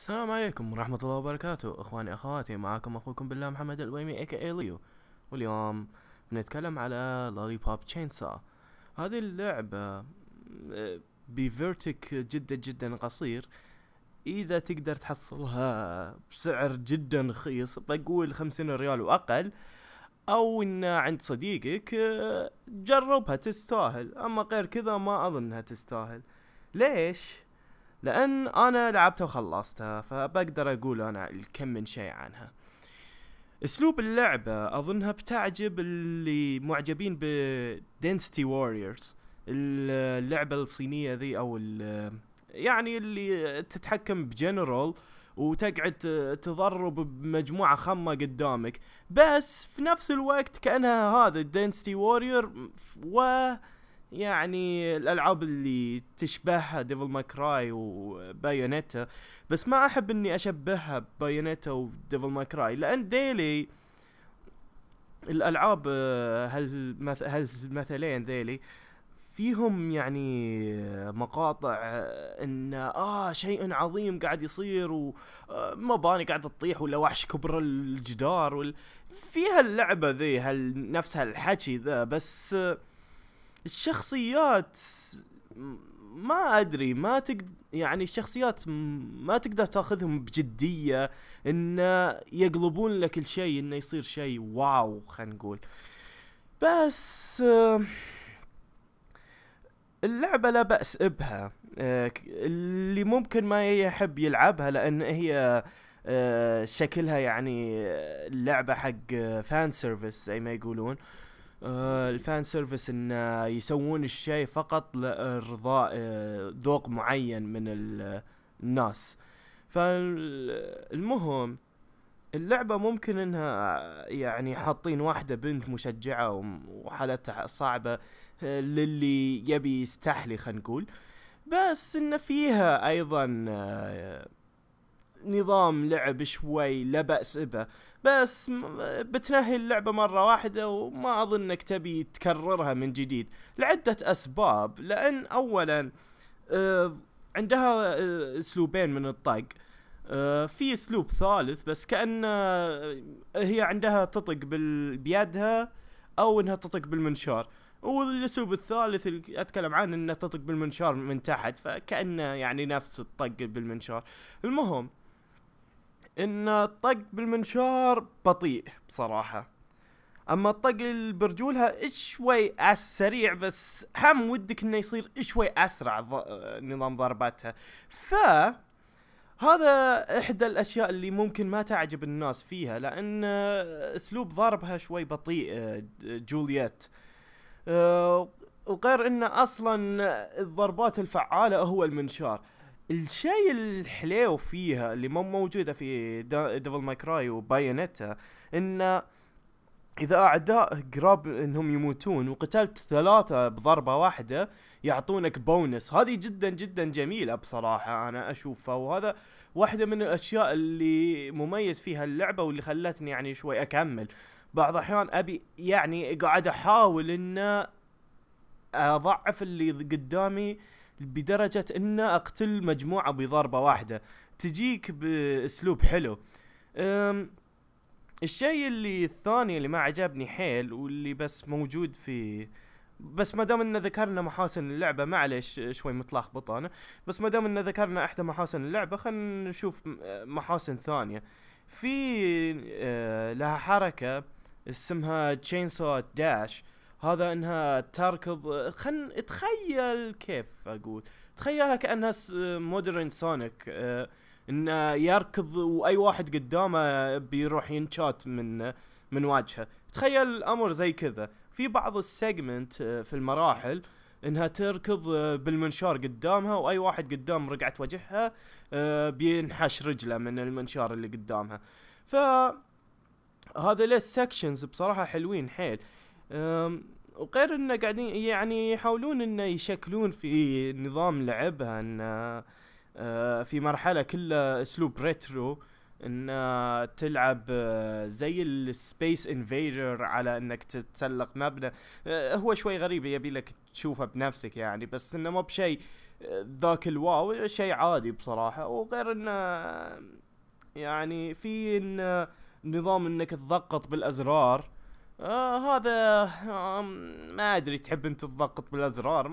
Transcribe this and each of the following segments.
السلام عليكم ورحمة الله وبركاته اخواني اخواتي معاكم اخوكم بالله محمد الويمي اي كي ليو واليوم بنتكلم على لولي بوب تشينسا هذه اللعبة آه، بفيرتك جدا جدا قصير اذا تقدر تحصلها بسعر جدا رخيص بقول خمسين ريال واقل او ان عند صديقك آه، جربها تستاهل اما غير كذا ما اظنها تستاهل ليش؟ لان انا لعبتها وخلصتها فبقدر اقول انا الكم من شيء عنها اسلوب اللعبة اظنها بتعجب اللي معجبين بدنستي ووريرز اللعبة الصينية ذي او يعني اللي تتحكم بجنرال وتقعد تضرب بمجموعة خمة قدامك بس في نفس الوقت كأنها هذا دينستي وورير و يعني الالعاب اللي تشبهها ديفل ماي كراي وبايونيتا بس ما احب اني اشبهها ببايونيتا وديفل ماي كراي لان ديلي الالعاب آه، هالمثلين ذيلي فيهم يعني آه، مقاطع آه، ان اه شيء عظيم قاعد يصير ومباني قاعد تطيح ولا وحش كبر الجدار وال... فيها اللعبه ذي نفس هالحكي ذا بس آه الشخصيات ما ادري ما تقدر يعني الشخصيات ما تقدر تاخذهم بجديه ان يقلبون لك الشيء انه يصير شيء واو خلينا نقول بس آه، اللعبه لا باس بها آه، اللي ممكن ما يحب يلعبها لان هي آه، شكلها يعني لعبه حق فان سيرفيس زي ما يقولون آه، الفان سيرفيس ان يسوون الشيء فقط لارضاء آه، ذوق معين من الناس فالمهم اللعبة ممكن انها يعني حاطين واحدة بنت مشجعة وحالتها صعبة آه، للي يبي يستحلي خلينا نقول بس ان فيها ايضا نظام لعب شوي لا بأس به بس بتنهي اللعبة مرة واحدة وما أظنك تبي تكررها من جديد لعدة أسباب لأن أولا آه، عندها آه، أسلوبين من الطق آه، في أسلوب ثالث بس كأن هي عندها تطق بيدها أو أنها تطق بالمنشار والاسلوب الثالث اللي اتكلم عنه انه تطق بالمنشار من تحت فكانه يعني نفس الطق بالمنشار المهم ان الطق بالمنشار بطيء بصراحه اما الطق برجولها شوي على السريع بس هم ودك انه يصير شوي اسرع نظام ضرباتها ف هذا احدى الاشياء اللي ممكن ما تعجب الناس فيها لان اسلوب ضربها شوي بطيء جولييت آه، وغير انه اصلا الضربات الفعاله هو المنشار الشيء الحليو فيها اللي مو موجوده في ديفل ماي كراي وبايونيتا ان اذا اعداء قراب انهم يموتون وقتلت ثلاثه بضربه واحده يعطونك بونس هذه جدا جدا جميله بصراحه انا اشوفها وهذا واحده من الاشياء اللي مميز فيها اللعبه واللي خلتني يعني شوي اكمل بعض الاحيان ابي يعني قاعد احاول ان اضعف اللي قدامي بدرجة ان اقتل مجموعة بضربة واحدة تجيك باسلوب حلو الشيء اللي الثاني اللي ما عجبني حيل واللي بس موجود في بس ما دام ان ذكرنا محاسن اللعبه معلش شوي متلخبط انا بس ما دام ان ذكرنا احدى محاسن اللعبه خلينا نشوف محاسن ثانيه في أه، لها حركه اسمها تشينسو داش هذا انها تركض خل اتخيل كيف اقول تخيلها كانها مودرن سونيك آه، انه يركض واي واحد قدامه بيروح ينشات من من وجهه تخيل الامر زي كذا في بعض السيجمنت آه، في المراحل انها تركض آه، بالمنشار قدامها واي واحد قدام رقعه وجهها بينحش رجله من المنشار اللي قدامها ف هذا ليه سكشنز بصراحه حلوين حيل وغير انه قاعدين يعني يحاولون انه يشكلون في نظام لعبها انه أه، في مرحلة كلها اسلوب ريترو ان أه، تلعب أه، زي السبيس انفيدر على انك تتسلق مبنى هو شوي غريب يبي لك تشوفه بنفسك يعني بس انه مو بشيء ذاك الواو شيء عادي بصراحة وغير انه يعني في إن نظام انك تضغط بالازرار آه هذا آه ما ادري تحب انت تضغط بالازرار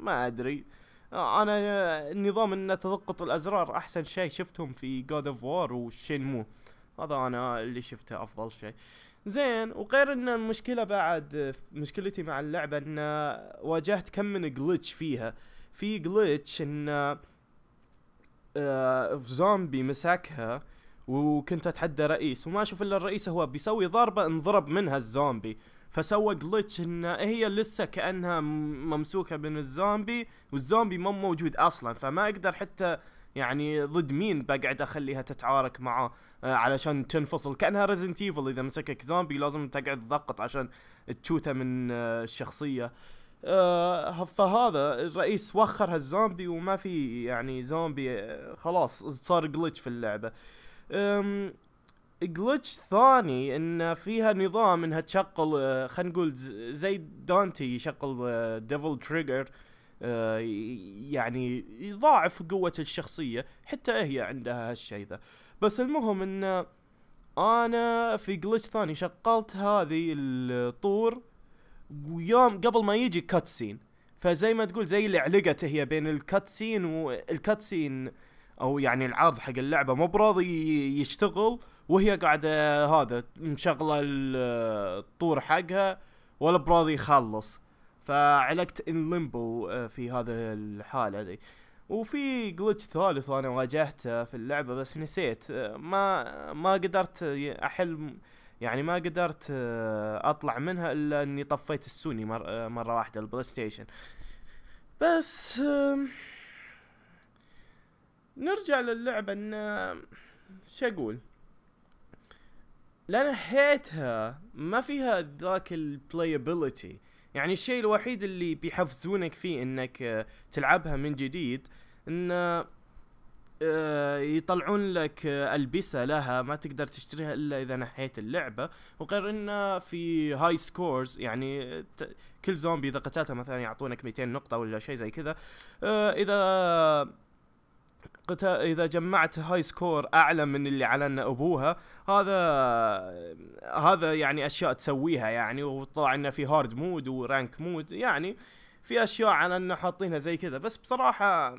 ما ادري آه انا آه، النظام ان تضغط الازرار احسن شيء شفتهم في جود اوف وور وشينمو هذا انا اللي شفته افضل شيء زين وغير ان المشكله بعد مشكلتي مع اللعبه ان واجهت كم من جلتش فيها في جلتش ان آه زومبي مسكها وكنت اتحدى رئيس وما اشوف الا الرئيس هو بيسوي ضربه انضرب منها الزومبي فسوى جلتش ان هي لسه كانها ممسوكه من الزومبي والزومبي مو موجود اصلا فما اقدر حتى يعني ضد مين بقعد اخليها تتعارك معه آه، علشان تنفصل كانها ريزنت ايفل اذا مسكك زومبي لازم تقعد تضغط عشان تشوته من آه، الشخصيه آه، فهذا الرئيس وخر هالزومبي وما في يعني زومبي خلاص صار جلتش في اللعبه جلتش ثاني ان فيها نظام انها تشغل آه، خلينا نقول زي دانتي يشغل ديفل آه، تريجر آه، يعني يضاعف قوة الشخصية حتى هي عندها هالشيء ذا بس المهم ان انا في جلتش ثاني شغلت هذه الطور ويوم قبل ما يجي كاتسين فزي ما تقول زي اللي علقت هي بين الكاتسين والكاتسين او يعني العرض حق اللعبه مو براضي يشتغل وهي قاعده هذا مشغله الطور حقها ولا براضي يخلص فعلقت ان آه، ليمبو في هذه الحاله دي وفي جلتش ثالث انا واجهته في اللعبه بس نسيت آه، ما ما قدرت احل يعني ما قدرت آه، اطلع منها الا اني طفيت السوني مره, مرة واحده البلاي ستيشن بس نرجع للعبة ان شو اقول لان حيتها ما فيها ذاك البلايبيليتي يعني الشيء الوحيد اللي بيحفزونك فيه انك تلعبها من جديد ان آه، يطلعون لك البسه لها ما تقدر تشتريها الا اذا نحيت اللعبه وغير ان في هاي سكورز يعني كل زومبي اذا قتلته مثلا يعطونك 200 نقطه ولا شيء زي كذا آه، اذا اذا جمعت هاي سكور اعلى من اللي اعلن ابوها هذا هذا يعني اشياء تسويها يعني وطلع انه في هارد مود ورانك مود يعني في اشياء على انه حاطينها زي كذا بس بصراحه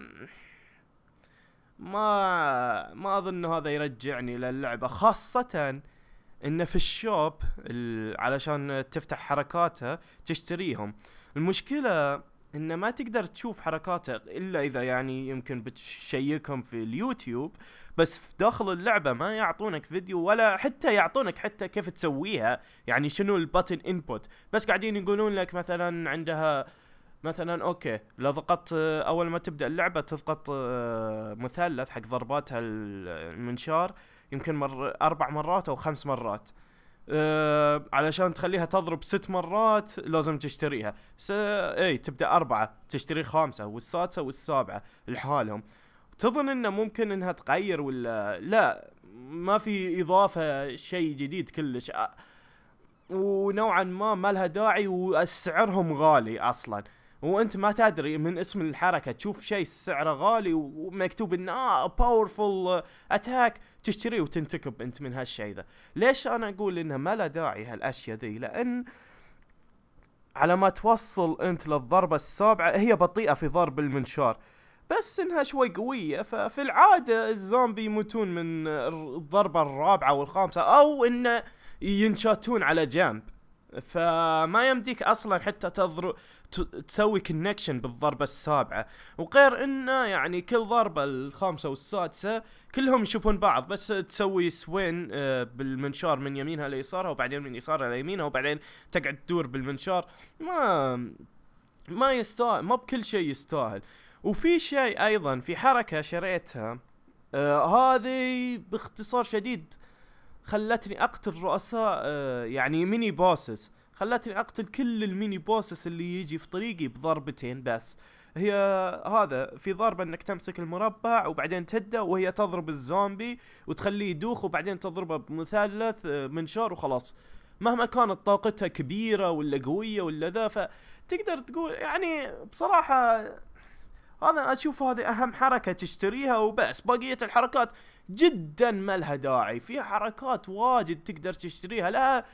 ما ما اظن هذا يرجعني للعبه خاصه انه في الشوب علشان تفتح حركاتها تشتريهم المشكله انه ما تقدر تشوف حركاته الا اذا يعني يمكن بتشيكهم في اليوتيوب بس في داخل اللعبه ما يعطونك فيديو ولا حتى يعطونك حتى كيف تسويها يعني شنو البتن انبوت بس قاعدين يقولون لك مثلا عندها مثلا اوكي لو ضغطت اول ما تبدا اللعبه تضغط آه، مثلث حق ضرباتها المنشار يمكن مر اربع مرات او خمس مرات أه علشان تخليها تضرب ست مرات لازم تشتريها س... اي تبدا اربعه تشتري خامسه والسادسه والسابعه لحالهم تظن انه ممكن انها تغير ولا لا ما في اضافه شيء جديد كلش آه، ونوعا ما ما لها داعي وسعرهم غالي اصلا أه وانت ما تدري من اسم الحركه تشوف شيء سعره غالي ومكتوب انه آه باورفل اتاك تشتريه وتنتكب انت من هالشيء ذا ليش انا اقول انه ما له داعي هالاشياء ذي لان على ما توصل انت للضربه السابعه هي بطيئه في ضرب المنشار بس انها شوي قويه ففي العاده الزومبي يموتون من الضربه الرابعه والخامسه او انه ينشاتون على جنب فما يمديك اصلا حتى تضرب تسوي كونكشن بالضربه السابعه وغير انه يعني كل ضربه الخامسه والسادسه كلهم يشوفون بعض بس تسوي سوين آه، بالمنشار من يمينها ليسارها وبعدين من يسارها ليمينها وبعدين تقعد تدور بالمنشار ما ما يستاهل ما بكل شيء يستاهل وفي شيء ايضا في حركه شريتها آه هذه باختصار شديد آه خلتني اقتل رؤساء آه، يعني ميني بوسس خلتني اقتل كل الميني بوسس اللي يجي في طريقي بضربتين بس هي هذا في ضربه انك تمسك المربع وبعدين تهده وهي تضرب الزومبي وتخليه يدوخ وبعدين تضربه بمثلث آه، منشار وخلاص مهما كانت طاقتها كبيره ولا قويه ولا ذا فتقدر تقول يعني بصراحه انا اشوف هذه اهم حركه تشتريها وبس بقيه الحركات جدا ما لها داعي في حركات واجد تقدر تشتريها لها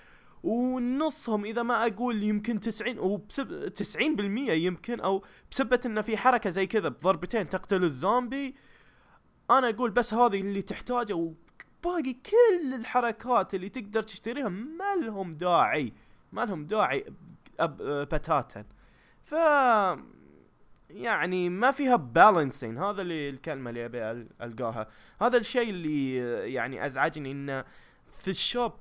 ونصهم اذا ما اقول يمكن 90 او بسب 90% يمكن او بسبه انه في حركه زي كذا بضربتين تقتل الزومبي انا اقول بس هذه اللي تحتاجه وباقي كل الحركات اللي تقدر تشتريها ما لهم داعي ما لهم داعي بتاتا ف يعني ما فيها بالانسين هذا اللي الكلمه اللي ابي القاها هذا الشيء اللي يعني ازعجني انه في الشوب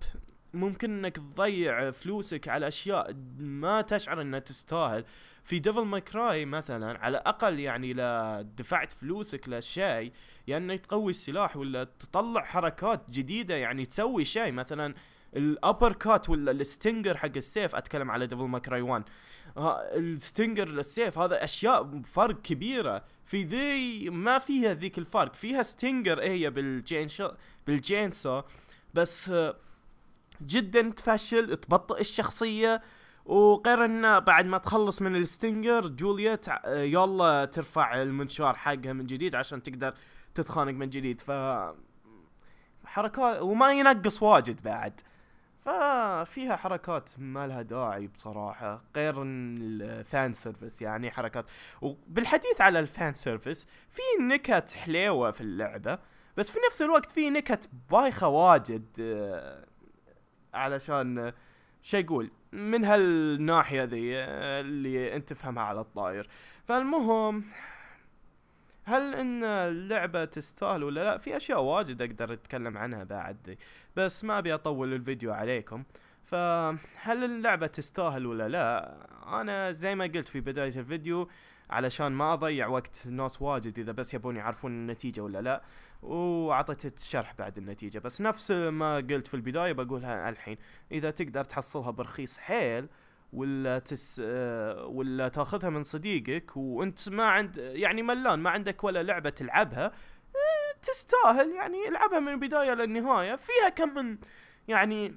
ممكن انك تضيع فلوسك على اشياء ما تشعر انها تستاهل في ديفل ماكراي مثلا على الاقل يعني لا دفعت فلوسك لشيء يعني انك تقوي السلاح ولا تطلع حركات جديده يعني تسوي شيء مثلا الابر كات ولا الستنجر حق السيف اتكلم على ديفل ماكراي 1 الستنجر للسيف هذا اشياء فرق كبيره في ذي ما فيها ذيك الفرق فيها ستنجر هي بالجين بالجينسا بس جدا تفشل تبطئ الشخصيه وغير انه بعد ما تخلص من الستنجر جوليا يلا ترفع المنشار حقها من جديد عشان تقدر تتخانق من جديد ف حركات وما ينقص واجد بعد ففيها حركات ما لها داعي بصراحة غير الفان سيرفيس يعني حركات وبالحديث على الفان سيرفيس في نكت حليوة في اللعبة بس في نفس الوقت في نكت بايخة واجد آه، علشان آه، شو يقول من هالناحية ذي آه، اللي انت تفهمها على الطاير فالمهم هل ان اللعبه تستاهل ولا لا في اشياء واجد اقدر اتكلم عنها بعد بس ما ابي اطول الفيديو عليكم فهل اللعبة تستاهل ولا لا؟ أنا زي ما قلت في بداية الفيديو علشان ما أضيع وقت ناس واجد إذا بس يبون يعرفون النتيجة ولا لا وعطيت شرح بعد النتيجة بس نفس ما قلت في البداية بقولها الحين إذا تقدر تحصلها برخيص حيل ولا تس آه، ولا تاخذها من صديقك وانت ما عند يعني ملان ما عندك ولا لعبه تلعبها آه، تستاهل يعني العبها من البدايه للنهايه فيها كم من يعني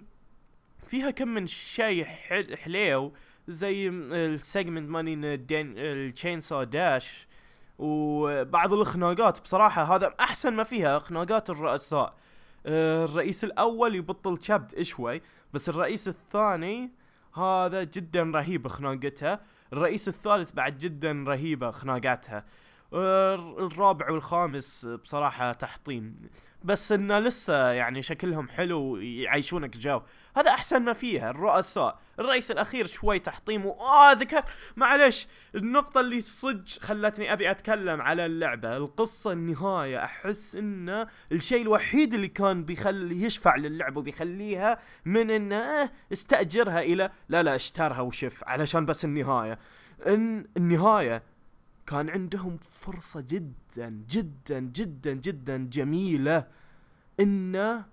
فيها كم من شيء حليو زي السيجمنت ماني التشين سو داش وبعض الخناقات بصراحه هذا احسن ما فيها خناقات الرؤساء آه، الرئيس الاول يبطل شابت شوي بس الرئيس الثاني هذا جدا رهيب خناقتها الرئيس الثالث بعد جدا رهيبه خناقاتها الرابع والخامس بصراحه تحطيم بس انه لسه يعني شكلهم حلو يعيشونك جو هذا احسن ما فيها الرؤساء الرئيس الاخير شوي تحطيم واه ذكر معلش النقطه اللي صج خلتني ابي اتكلم على اللعبه القصه النهايه احس انه الشيء الوحيد اللي كان بيخلي يشفع للعبه وبيخليها من انه آه، استاجرها الى لا لا اشترها وشف علشان بس النهايه ان النهايه كان عندهم فرصة جدا جدا جدا جدا جميلة انه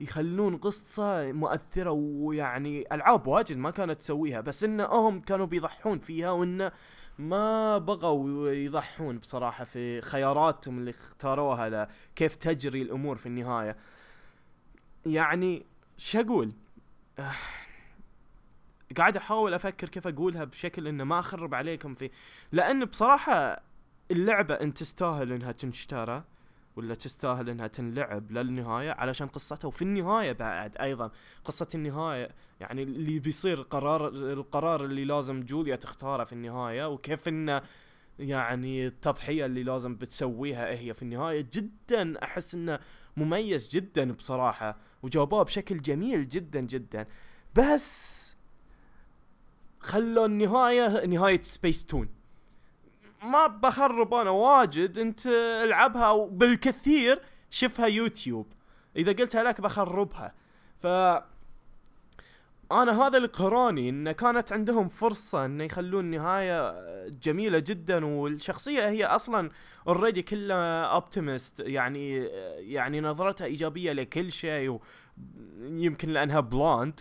يخلون قصة مؤثرة ويعني العاب واجد ما كانت تسويها بس انه هم كانوا بيضحون فيها وانه ما بغوا يضحون بصراحة في خياراتهم اللي اختاروها كيف تجري الامور في النهاية يعني شو اقول؟ أه قاعد احاول افكر كيف اقولها بشكل انه ما اخرب عليكم في لان بصراحه اللعبه انت تستاهل انها تنشترى ولا تستاهل انها تنلعب للنهايه علشان قصتها وفي النهايه بعد ايضا قصه النهايه يعني اللي بيصير قرار القرار اللي لازم جوليا تختاره في النهايه وكيف انه يعني التضحيه اللي لازم بتسويها هي في النهايه جدا احس انه مميز جدا بصراحه وجابوه بشكل جميل جدا جدا بس خلوا النهايه نهايه سبيس تون ما بخرب انا واجد انت العبها وبالكثير شفها يوتيوب اذا قلتها لك بخربها ف انا هذا القراني ان انه كانت عندهم فرصه انه يخلون نهايه جميله جدا والشخصيه هي اصلا اوريدي كلها اوبتيمست يعني يعني نظرتها ايجابيه لكل شيء و يمكن لانها بلاند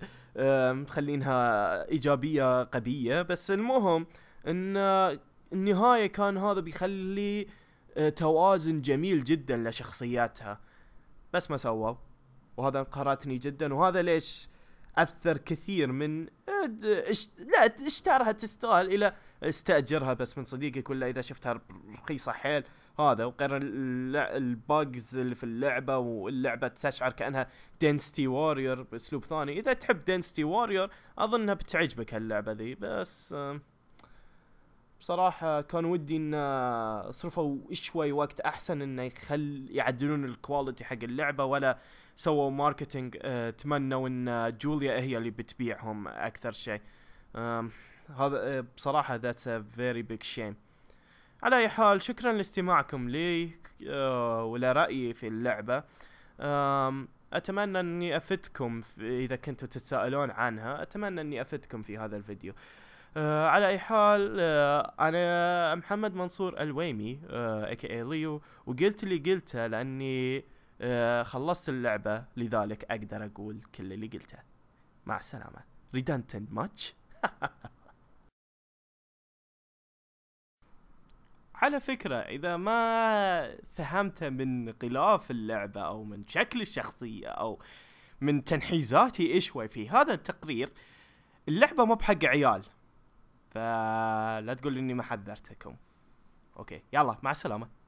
مخلينها ايجابيه قبيه بس المهم ان آه، النهايه كان هذا بيخلي آه، توازن جميل جدا لشخصياتها بس ما سووا وهذا انقهرتني جدا وهذا ليش اثر كثير من آه، لا اشترها تستاهل الى استاجرها بس من صديقك ولا اذا شفتها رخيصه حيل هذا وغير الباجز اللي في اللعبه واللعبه تشعر كانها دينستي واريور باسلوب ثاني اذا تحب دينستي واريور اظنها بتعجبك هاللعبه ذي بس بصراحة كان ودي ان آه، صرفوا شوي وقت احسن انه يخل يعدلون الكواليتي حق اللعبة ولا سووا ماركتينج اه تمنوا ان آه، جوليا هي اللي بتبيعهم اكثر شيء هذا آه، بصراحة ذاتس ا فيري بيج شيم على اي حال شكرا لاستماعكم لي آه، ولرأيي في اللعبة اتمنى اني افدكم اذا كنتوا تتساءلون عنها اتمنى اني افدكم في هذا الفيديو أه على اي حال أه انا محمد منصور الويمي اي آه، كي ليو وقلت اللي قلته لاني أه خلصت اللعبه لذلك اقدر اقول كل اللي قلته مع السلامه redundant much على فكرة إذا ما فهمته من غلاف اللعبة أو من شكل الشخصية أو من تنحيزاتي إشوي في هذا التقرير اللعبة مو بحق عيال فلا تقول إني ما حذرتكم أوكي يلا مع السلامة